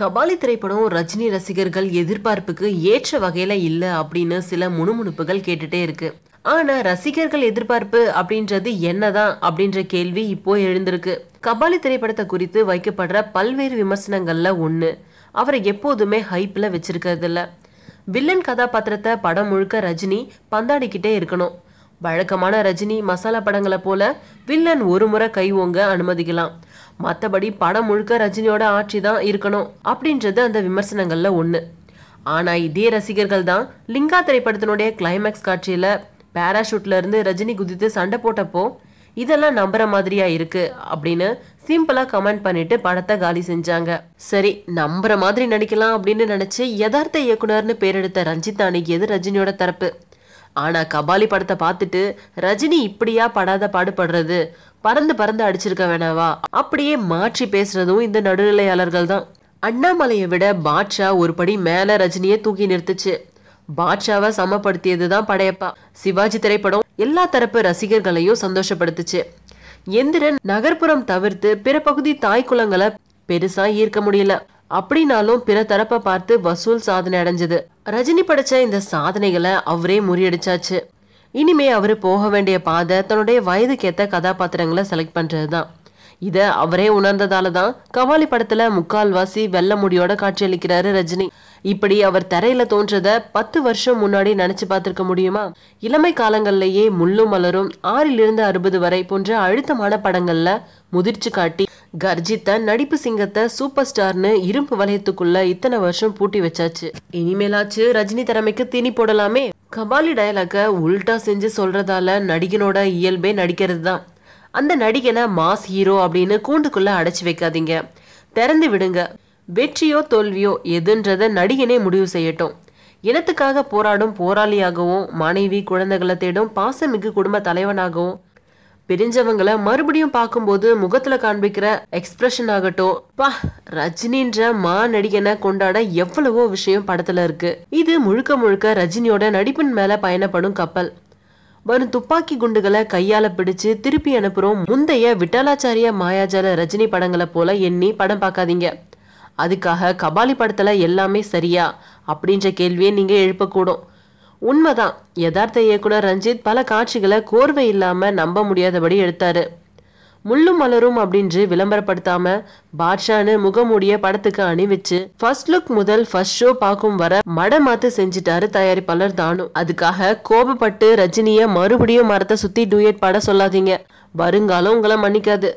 கபாலி திரைப்படம் ரஜினி ரசிகர்கள் எதிர்பார்ப்புக்கு ஏற்ற வகையில் இல்லை அப்படின்னு சில முணுமுணுப்புகள் கேட்டுட்டே இருக்கு ஆனால் ரசிகர்கள் எதிர்பார்ப்பு அப்படின்றது என்னதான் அப்படின்ற கேள்வி இப்போ எழுந்திருக்கு கபாலி திரைப்படத்தை குறித்து வைக்கப்படுற பல்வேறு விமர்சனங்களில் ஒன்று அவரை எப்போதுமே ஹைப்பில் இல்ல வில்லன் கதாபாத்திரத்தை படம் முழுக்க ரஜினி பந்தாடிக்கிட்டே இருக்கணும் வழக்கமான ரஜினி மசாலா படங்களை போல வில்லன் ஒரு முறை கை ஓங்க அனுமதிக்கலாம் மற்றபடி படம் முழுக்க ரஜினியோட ஆட்சி தான் இருக்கணும் அப்படின்றது அந்த விமர்சனங்களில் ஒன்று ஆனால் இதே ரசிகர்கள் தான் லிங்கா திரைப்படத்தினுடைய கிளைமேக்ஸ் காட்சியில் பேராஷூட்டில் இருந்து ரஜினி குதித்து சண்டை போட்டப்போ இதெல்லாம் நம்புற மாதிரியா இருக்கு அப்படின்னு சிம்பிளா கமெண்ட் பண்ணிட்டு படத்தை காலி செஞ்சாங்க சரி நம்புற மாதிரி நடிக்கலாம் அப்படின்னு நினைச்சு யதார்த்த இயக்குனர்னு பேரெடுத்த ரஞ்சித் அணிக்கு ரஜினியோட தரப்பு ஆனா கபாலி படத்தை பார்த்துட்டு ரஜினி இப்படியா படாத பாடுபடுறது பறந்து பறந்து அடிச்சிருக்க வேணாவா அப்படியே மாற்றி பேசுறதும் இந்த நடுநிலையாளர்கள் தான் அண்ணாமலையை விட பாட்ஷா ஒரு படி மேலே ரஜினியை தூக்கி நிறுத்துச்சு பாட்ஷாவை சமப்படுத்தியது தான் படையப்பா சிவாஜி திரைப்படம் எல்லா தரப்பு ரசிகர்களையும் சந்தோஷப்படுத்துச்சு எந்திரன் நகர்ப்புறம் தவிர்த்து பிற பகுதி தாய் குளங்களை பெருசா ஈர்க்க முடியல அப்படின்னாலும் பிற தரப்பை பார்த்து வசூல் சாதனை அடைஞ்சது ரஜினி படித்த இந்த சாதனைகளை அவரே முறியடிச்சாச்சு இனிமே அவர் போக வேண்டிய பாதை தன்னுடைய வயதுக்கேற்ற கதாபாத்திரங்களை செலக்ட் பண்ணுறது தான் இதை அவரே உணர்ந்ததால தான் கவாலி படத்தில் முக்கால்வாசி வெள்ள முடியோட காட்சியளிக்கிறாரு ரஜினி இப்படி அவர் தரையில் தோன்றத பத்து வருஷம் முன்னாடி நினச்சி பார்த்துருக்க முடியுமா இளமை காலங்கள்லேயே முள்ளும் மலரும் ஆறிலிருந்து அறுபது வரை போன்ற அழுத்தமான படங்களில் முதிர்ச்சி காட்டி கர்ஜித்த நடிப்பு சிங்கத்தை சூப்பர் ஸ்டார்னு இரும்பு வலயத்துக்குள்ள இத்தனை வருஷம் பூட்டி வச்சாச்சு இனிமேலாச்சு ரஜினி திறமைக்கு தீனி போடலாமே கபாலி டயலாக உல்டா செஞ்சு சொல்றதால நடிகனோட இயல்பே நடிக்கிறது தான் அந்த நடிகனை மாஸ் ஹீரோ அப்படின்னு கூண்டுக்குள்ள அடைச்சி வைக்காதீங்க திறந்து விடுங்க வெற்றியோ தோல்வியோ எதுன்றத நடிகனே முடிவு செய்யட்டும் இனத்துக்காக போராடும் போராளியாகவும் மனைவி குழந்தைகளை தேடும் பாசமிகு குடும்ப தலைவனாகவும் பிரிஞ்சவங்களை மறுபடியும் பார்க்கும்போது முகத்துல காண்பிக்கிற எக்ஸ்பிரஷன் ஆகட்டும் பா ரஜினின்ற மா நடிகனை கொண்டாட எவ்வளவோ விஷயம் படத்துல இருக்கு இது முழுக்க முழுக்க ரஜினியோட நடிப்பின் மேல பயணப்படும் கப்பல் வரும் துப்பாக்கி குண்டுகளை கையால பிடிச்சு திருப்பி அனுப்புறோம் முந்தைய விட்டலாச்சாரிய மாயாஜால ரஜினி படங்களை போல எண்ணி படம் பார்க்காதீங்க அதுக்காக கபாலி படத்துல எல்லாமே சரியா அப்படின்ற கேள்வியை நீங்க எழுப்பக்கூடும் உண்மைதான் யதார்த்த இயக்குனர் ரஞ்சித் பல காட்சிகளை கோர்வை இல்லாமல் நம்ப முடியாதபடி எடுத்தார் முள்ளும் மலரும் அப்படின்று விளம்பரப்படுத்தாம பாட்ஷான்னு முகமூடிய படத்துக்கு அணிவிச்சு ஃபர்ஸ்ட் லுக் முதல் ஃபர்ஸ்ட் ஷோ பார்க்கும் வர மடமாத்து செஞ்சிட்டாரு தயாரிப்பாளர் தானு அதுக்காக கோபப்பட்டு ரஜினிய மறுபடியும் மரத்தை சுத்தி டூயட் பாட சொல்லாதீங்க வருங்காலம் உங்களை மன்னிக்காது